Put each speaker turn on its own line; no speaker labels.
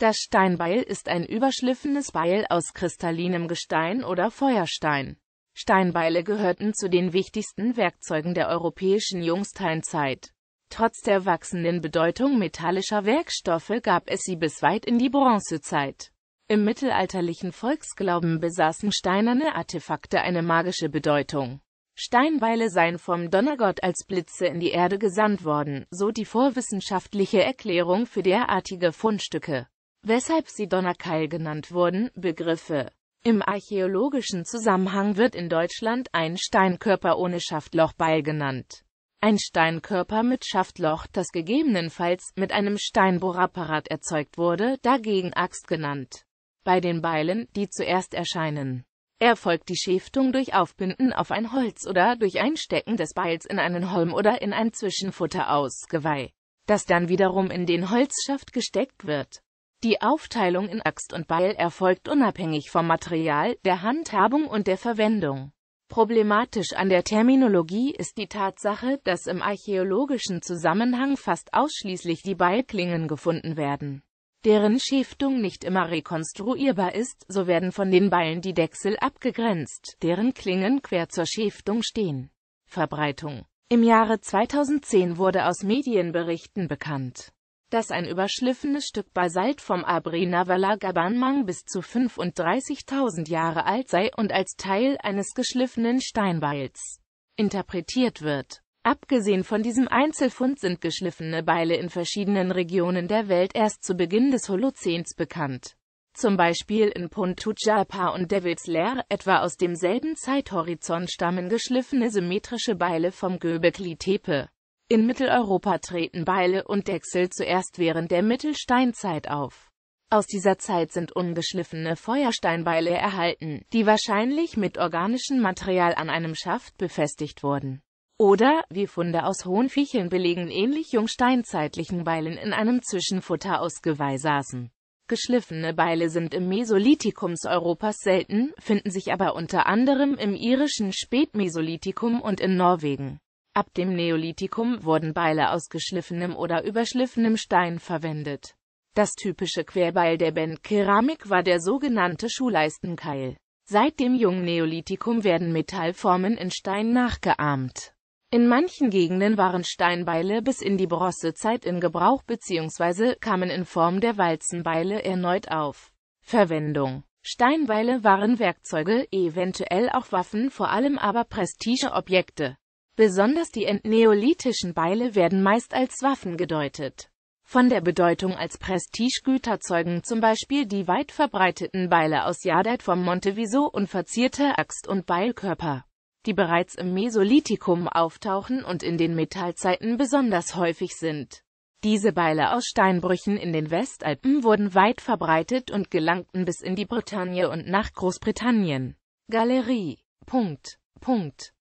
Das Steinbeil ist ein überschliffenes Beil aus kristallinem Gestein oder Feuerstein. Steinbeile gehörten zu den wichtigsten Werkzeugen der europäischen Jungsteinzeit. Trotz der wachsenden Bedeutung metallischer Werkstoffe gab es sie bis weit in die Bronzezeit. Im mittelalterlichen Volksglauben besaßen steinerne Artefakte eine magische Bedeutung. Steinbeile seien vom Donnergott als Blitze in die Erde gesandt worden, so die vorwissenschaftliche Erklärung für derartige Fundstücke weshalb sie Donnerkeil genannt wurden, Begriffe. Im archäologischen Zusammenhang wird in Deutschland ein Steinkörper ohne Schaftlochbeil genannt. Ein Steinkörper mit Schaftloch, das gegebenenfalls mit einem Steinbohrapparat erzeugt wurde, dagegen Axt genannt. Bei den Beilen, die zuerst erscheinen, erfolgt die Schäftung durch Aufbinden auf ein Holz oder durch Einstecken des Beils in einen Holm oder in ein Zwischenfutter aus Geweih, das dann wiederum in den Holzschaft gesteckt wird. Die Aufteilung in Axt und Beil erfolgt unabhängig vom Material, der Handhabung und der Verwendung. Problematisch an der Terminologie ist die Tatsache, dass im archäologischen Zusammenhang fast ausschließlich die Beilklingen gefunden werden. Deren Schäftung nicht immer rekonstruierbar ist, so werden von den Beilen die Dechsel abgegrenzt, deren Klingen quer zur Schäftung stehen. Verbreitung Im Jahre 2010 wurde aus Medienberichten bekannt, dass ein überschliffenes Stück Basalt vom Abrinavala-Gabanmang bis zu 35.000 Jahre alt sei und als Teil eines geschliffenen Steinbeils interpretiert wird. Abgesehen von diesem Einzelfund sind geschliffene Beile in verschiedenen Regionen der Welt erst zu Beginn des Holozäns bekannt. Zum Beispiel in Pontujapa und Devils Lair, etwa aus demselben Zeithorizont stammen geschliffene symmetrische Beile vom Göbekli Tepe. In Mitteleuropa treten Beile und Dechsel zuerst während der Mittelsteinzeit auf. Aus dieser Zeit sind ungeschliffene Feuersteinbeile erhalten, die wahrscheinlich mit organischem Material an einem Schaft befestigt wurden. Oder, wie Funde aus hohen Viecheln belegen, ähnlich jungsteinzeitlichen Beilen in einem Zwischenfutter aus Geweih saßen. Geschliffene Beile sind im Mesolithikums Europas selten, finden sich aber unter anderem im irischen Spätmesolithikum und in Norwegen. Ab dem Neolithikum wurden Beile aus geschliffenem oder überschliffenem Stein verwendet. Das typische Querbeil der Bendkeramik war der sogenannte Schuhleistenkeil. Seit dem jungen Neolithikum werden Metallformen in Stein nachgeahmt. In manchen Gegenden waren Steinbeile bis in die Bronzezeit in Gebrauch bzw. kamen in Form der Walzenbeile erneut auf. Verwendung Steinbeile waren Werkzeuge, eventuell auch Waffen, vor allem aber Prestigeobjekte. Besonders die entneolithischen Beile werden meist als Waffen gedeutet. Von der Bedeutung als Prestigegüter zeugen zum Beispiel die weit verbreiteten Beile aus Jadeit vom Monteviso und verzierte Axt- und Beilkörper, die bereits im Mesolithikum auftauchen und in den Metallzeiten besonders häufig sind. Diese Beile aus Steinbrüchen in den Westalpen wurden weit verbreitet und gelangten bis in die Bretagne und nach Großbritannien. Galerie. Punkt. Punkt.